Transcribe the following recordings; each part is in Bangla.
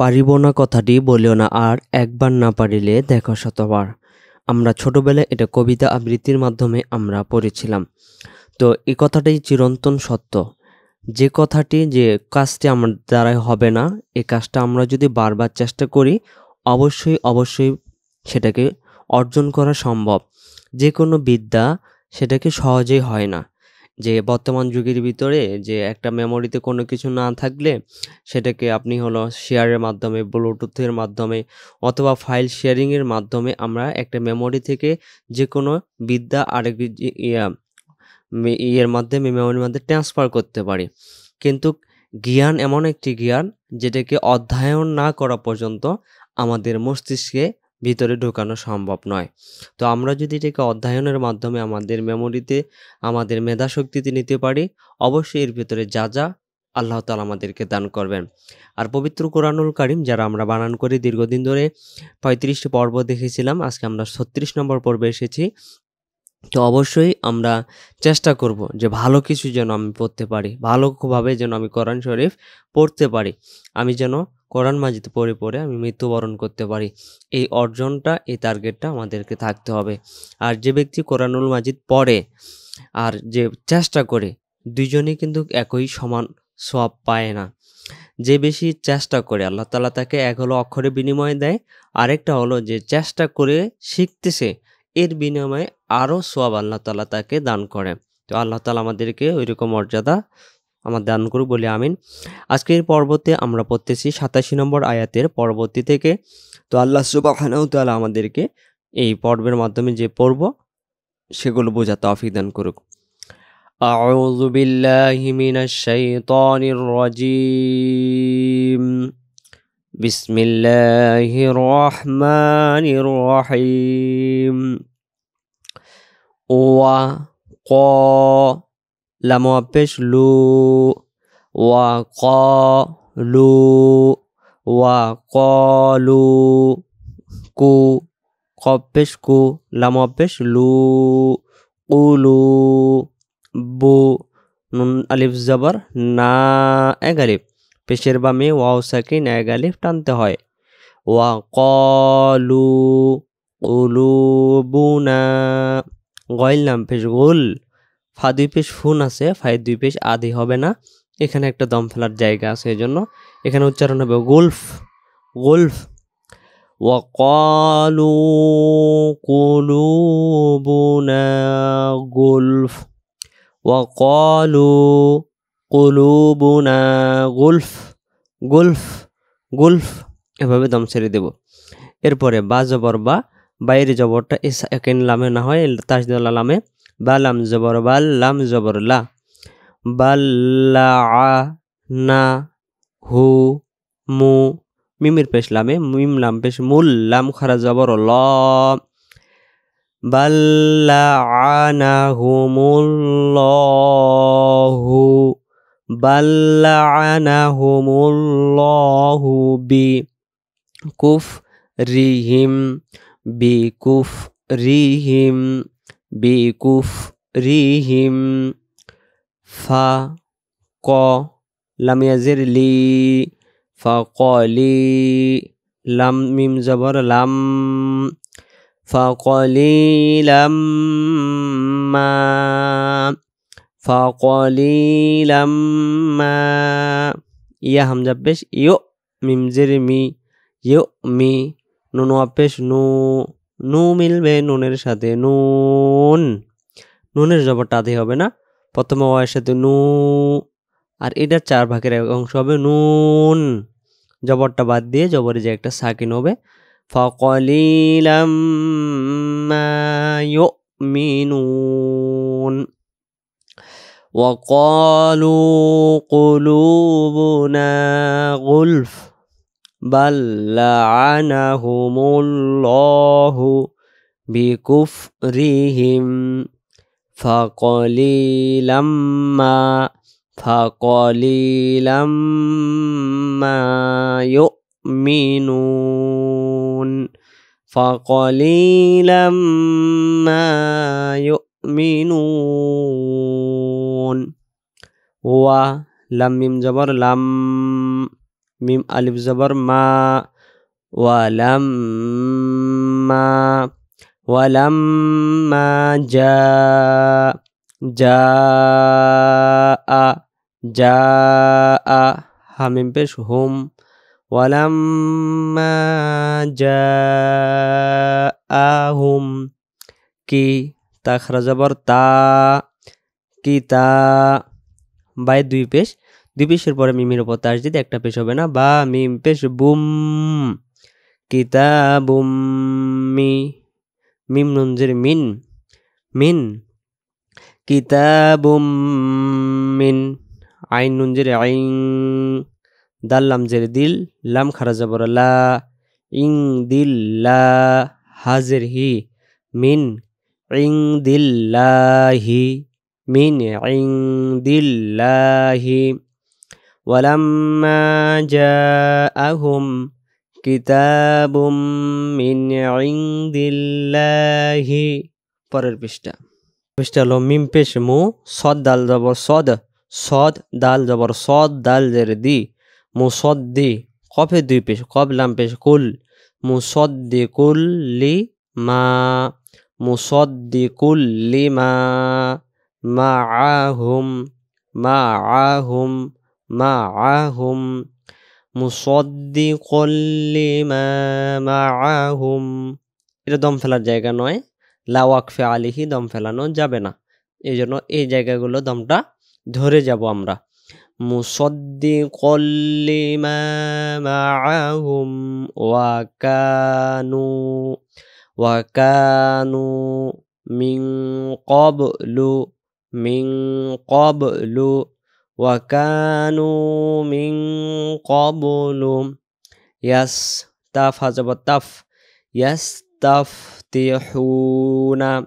পারিব না কথাটি বলিও না আর একবার না পারিলে দেখো শতবার আমরা ছোটোবেলায় এটা কবিতা আবৃত্তির মাধ্যমে আমরা পড়েছিলাম তো এই কথাটাই চিরন্তন সত্য যে কথাটি যে কাজটি আমার দ্বারাই হবে না এই কাজটা আমরা যদি বারবার চেষ্টা করি অবশ্যই অবশ্যই সেটাকে অর্জন করা সম্ভব যে কোনো বিদ্যা সেটাকে সহজেই হয় না যে বর্তমান যুগের ভিতরে যে একটা মেমোরিতে কোনো কিছু না থাকলে সেটাকে আপনি হলো শেয়ারের মাধ্যমে ব্লুটুথের মাধ্যমে অথবা ফাইল শেয়ারিংয়ের মাধ্যমে আমরা একটা মেমোরি থেকে যে কোনো বিদ্যা আরেক ইয়ের মাধ্যমে মেমোরির মাধ্যমে ট্রান্সফার করতে পারি কিন্তু জ্ঞান এমন একটি জ্ঞান যেটাকে অধ্যয়ন না করা পর্যন্ত আমাদের মস্তিষ্কে ভিতরে ঢোকানো সম্ভব নয় তো আমরা যদি এটাকে অধ্যয়নের মাধ্যমে আমাদের মেমোরিতে আমাদের মেধাশক্তিতে নিতে পারি অবশ্যই এর ভিতরে যা যা আল্লাহ তালা আমাদেরকে দান করবেন আর পবিত্র কোরআনুল কারিম যারা আমরা বানান করে দীর্ঘদিন ধরে পঁয়ত্রিশটি পর্ব দেখেছিলাম আজকে আমরা ছত্রিশ নম্বর পর্বে এসেছি তো অবশ্যই আমরা চেষ্টা করব যে ভালো কিছু যেন আমি পড়তে পারি ভালোভাবে যেন আমি কোরআন শরীফ পড়তে পারি আমি যেন কোরআন মাজিদ পড়ে পড়ে আমি মৃত্যুবরণ করতে পারি এই অর্জনটা এই টার্গেটটা আমাদেরকে থাকতে হবে আর যে ব্যক্তি কোরআনুল মাজিদ পড়ে আর যে চেষ্টা করে দুজনেই কিন্তু একই সমান সব পায় না যে বেশি চেষ্টা করে আল্লাহ তালা তাকে এক হলো অক্ষরে বিনিময় দেয় আরেকটা হলো যে চেষ্টা করে শিখতেছে এর বিনিময়ে আরও সব আল্লাহ তালা তাকে দান করে তো আল্লাহ তালা আমাদেরকে ওইরকম মর্যাদা আমার দান করুক বলে আমিন আজকের পর্বতে আমরা পড়তেছি সাতাশি নম্বর আয়াতের পরবর্তী থেকে তো আল্লাহ সুবাহানাউ তালা আমাদেরকে এই পর্বের মাধ্যমে যে পর্ব সেগুলো বোঝা তফিক দান করুক أعوذ بالله من الشيطان الرجيم بسم الله الرحمن الرحيم وقا লামোয়া পেশ লু ওয়া ক লু ওয়া ক লু কু কপেশ কু লামোয়া পেশ লু উলু বু নুন আলিফ জবর না এক আলিফ পেশের বামে ওয়াও সাকিন এক আলিফ টানতে হয় ওয়া কলু বুনা গয়েল নাম পেশ গুল ফা দুই পিস ফুন আছে ফাই দুই পিস আদি হবে না এখানে একটা দম ফেলার জায়গা আছে এই জন্য এখানে উচ্চারণ হবে গোল্ফ গোল্ফ وقالوا قلوبنا غلف وقالوا قلوبنا غلف গুলফ গুলফ এভাবে দম ছেড়ে দেব এরপরে বা জবর বা বাইরে জবরটা একেন লামে না হয় তাজদুল্লাহ লামে با لام زبر با لام زبر لا بلعا نا هو مو ميمير پیش لامه ميم لام پیش مول لام خرا زبر لا بلعنهم الله بلعنهم الله بكفرهم بكفرهم বিকুফরিহিম ফা ক লামিয়াজির লি ফাকলি লাম মিম জবর লাম فقليلا ما فقليلا ما ইয়া হামজা পেশ ইউ মিমজের মি ইউ মি নুনু পেশ নু নু মিলবে নুনের সাথে নুন নুনের জবর টাতে হবে না প্রথমে ওয়ের সাথে নু আর এটা চার ভাগের এক অংশ হবে নুন জবরটা বাদ দিয়ে জবরে যে একটা সাকিন হবে ফকলিলাম মিনুন وقالوا قلوبنا غُلْفٌ بل لعنهم الله بكفرهم فقليلا ما فقليلا ما يؤمنون فقليلا ما يؤمنون ولم يمجبر لما لم ميم ألف زبر ما ولما ولما جاء جاء جاء همين بيش هم ولما جاءهم كي تخرج زبر تا كي تا باي دوي بيش দুই পেশের পরে মিমের উপর তাস দিতে একটা পেশ হবে না বা মিম পেশ বুম কিতাবুম মি মিম নঞ্জের মিন মিন কিতাবুম মিন আইন নঞ্জের আইন দাল লামজের দিল লাম খারা জবর লা ইং দিল লা হাজের হি মিন ইং দিল্লাহি মিন ইং দিল্লাহি ولما جاءهم كتاب من عند الله পরের পৃষ্ঠা পৃষ্ঠা হলো মিম পেশ মু সদ দাল জবর সদ সদ দাল জবর সদ দাল জের দি দি কফে দুই পেশ কব লাম পেশ কুল দি কুল লি মা দি কুল লি মা মা আহুম মা আহুম معهم لما معهم এটা দম ফেলার জায়গা নয় ফে আলিহি দম ফেলানো যাবে না এই জন্য এই জায়গাগুলো দমটা ধরে যাব আমরা মুসদ্দিক মাআহুম ওয়াকানু ওয়াকানু মিং কবলু মিং কবলু وكانوا من قبل يستف هذا بالتف يستفتحون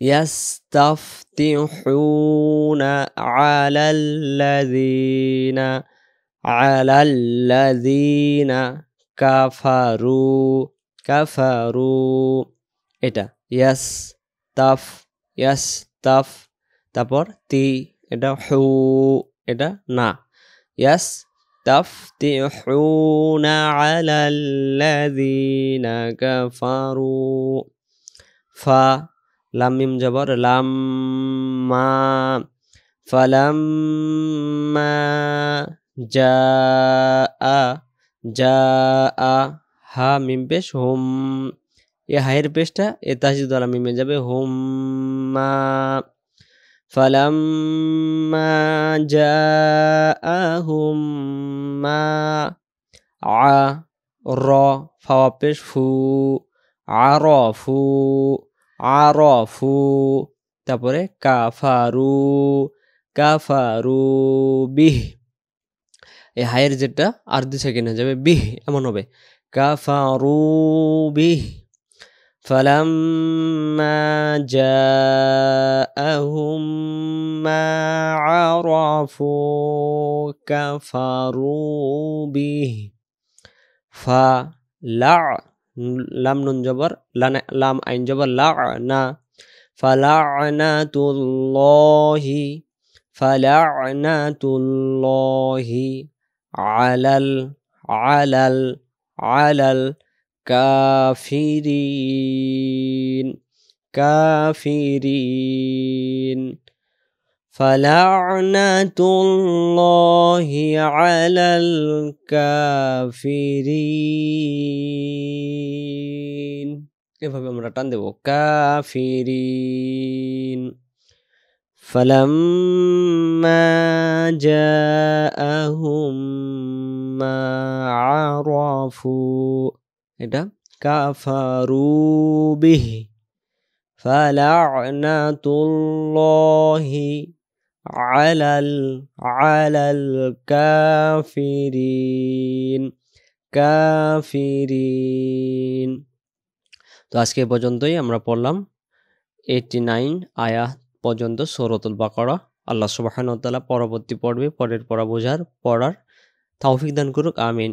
يستفتحون على الذين على الذين كفروا كفروا إذا يستف يستف تبرتي এটা হু এটা না ইয়াস تفتحون على الذين كفروا ف لام ميم جبر لما فلما جاء جاء হা মিম পেশ হুম এ হায়ের পেশটা এ তাসিদ দ্বারা মিমে যাবে হুম্মা فلما جاءهم ما عر فوابش فو عرفو عرفو তারপরে কাফারু কাফারু বিহ এই হায়ের যেটা আর দু সেকেন্ড হয়ে যাবে বিহ এমন হবে কাফারু বিহ فلما جاءهم ما عرفوا كفروا به فلع لم ننجبر لم عين لعنا فلعنة الله فلعنة الله على ال على ال على ال كافرين كافرين فلعنة الله على الكافرين এভাবে আমরা টান كافرين فلما جاءهم ما عرفوا এটা কাফারু বিহি ফালানাতুল্লাহি আলাল আলাল কাফিরিন কাফিরিন তো আজকে পর্যন্তই আমরা পড়লাম এইটি নাইন আয়া পর্যন্ত সৌরতুল বাকরা আল্লাহ সুবাহানতালা পরবর্তী পর্বে পরের পড়া বোঝার পড়ার তৌফিক দান করুক আমিন